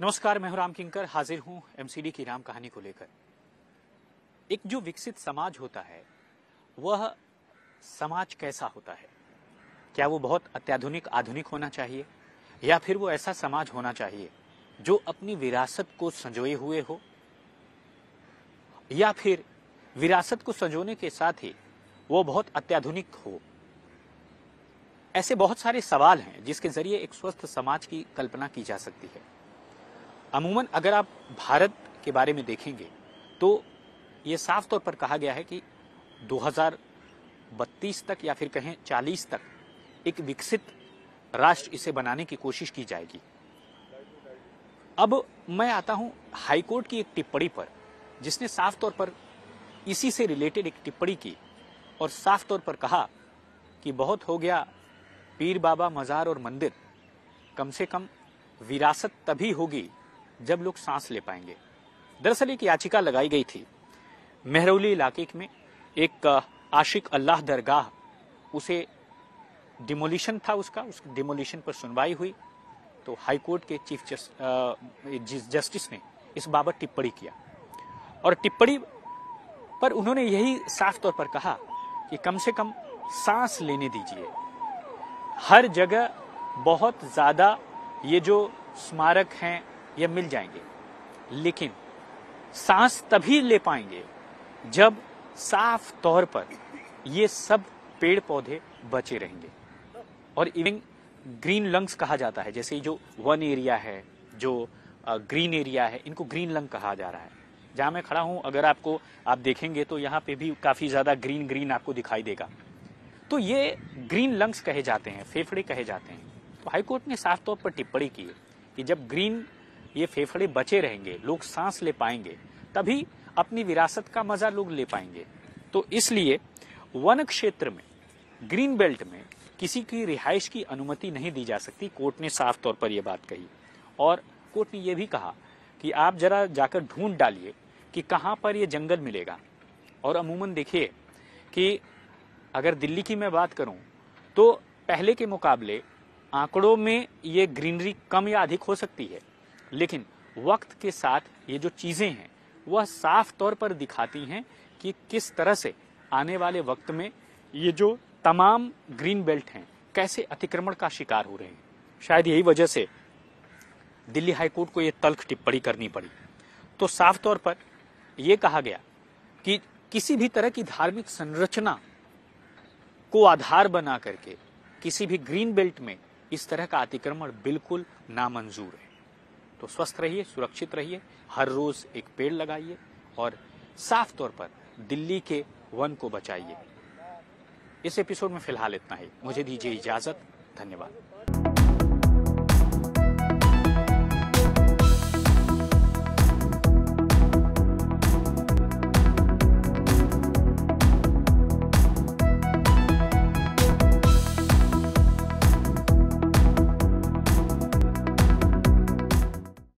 नमस्कार मैं राम किंकर हाजिर हूं एमसीडी की राम कहानी को लेकर एक जो विकसित समाज होता है वह समाज कैसा होता है क्या वो बहुत अत्याधुनिक आधुनिक होना चाहिए या फिर वो ऐसा समाज होना चाहिए जो अपनी विरासत को संजोए हुए हो या फिर विरासत को संजोने के साथ ही वो बहुत अत्याधुनिक हो ऐसे बहुत सारे सवाल हैं जिसके जरिए एक स्वस्थ समाज की कल्पना की जा सकती है अमूमन अगर आप भारत के बारे में देखेंगे तो ये साफ तौर पर कहा गया है कि 2032 तक या फिर कहें 40 तक एक विकसित राष्ट्र इसे बनाने की कोशिश की जाएगी अब मैं आता हूं हाईकोर्ट की एक टिप्पणी पर जिसने साफ तौर पर इसी से रिलेटेड एक टिप्पणी की और साफ तौर पर कहा कि बहुत हो गया पीर बाबा मज़ार और मंदिर कम से कम विरासत तभी होगी जब लोग सांस ले पाएंगे दरअसल एक याचिका लगाई गई थी मेहरौली इलाके में एक आशिक अल्लाह दरगाह उसे डिमोलिशन था उसका उस डिमोलिशन पर सुनवाई हुई तो हाईकोर्ट के चीफ जस, आ, जस्टिस ने इस बाबत टिप्पणी किया और टिप्पणी पर उन्होंने यही साफ तौर पर कहा कि कम से कम सांस लेने दीजिए हर जगह बहुत ज़्यादा ये जो स्मारक हैं ये मिल जाएंगे लेकिन सांस तभी ले पाएंगे जब साफ तौर पर ये सब पेड़ पौधे बचे रहेंगे और इवन ग्रीन लंग्स कहा जाता है जैसे जो वन एरिया है जो ग्रीन एरिया है इनको ग्रीन लंग कहा जा रहा है जहां मैं खड़ा हूं अगर आपको आप देखेंगे तो यहां पे भी काफ़ी ज़्यादा ग्रीन ग्रीन आपको दिखाई देगा तो ये ग्रीन लंग्स कहे जाते हैं फेफड़े कहे जाते हैं तो हाईकोर्ट ने साफ तौर पर टिप्पणी की है कि जब ग्रीन ये फेफड़े बचे रहेंगे लोग सांस ले पाएंगे तभी अपनी विरासत का मजा लोग ले पाएंगे तो इसलिए वन क्षेत्र में ग्रीन बेल्ट में किसी की रिहाइश की अनुमति नहीं दी जा सकती कोर्ट ने साफ तौर पर यह बात कही और कोर्ट ने यह भी कहा कि आप जरा जाकर ढूंढ डालिए कि कहां पर यह जंगल मिलेगा और अमूमन देखिए कि अगर दिल्ली की मैं बात करूं तो पहले के मुकाबले आंकड़ों में ये ग्रीनरी कम या अधिक हो सकती है लेकिन वक्त के साथ ये जो चीज़ें हैं वह साफ तौर पर दिखाती हैं कि किस तरह से आने वाले वक्त में ये जो तमाम ग्रीन बेल्ट हैं कैसे अतिक्रमण का शिकार हो रहे हैं शायद यही वजह से दिल्ली हाईकोर्ट को यह तल्ख टिप्पणी करनी पड़ी तो साफ तौर पर यह कहा गया कि किसी भी तरह की धार्मिक संरचना को आधार बना करके किसी भी ग्रीन बेल्ट में इस तरह का अतिक्रमण बिल्कुल नामंजूर है तो स्वस्थ रहिए सुरक्षित रहिए हर रोज एक पेड़ लगाइए और साफ तौर पर दिल्ली के वन को बचाइए इस एपिसोड में फिलहाल इतना ही मुझे दीजिए इजाजत धन्यवाद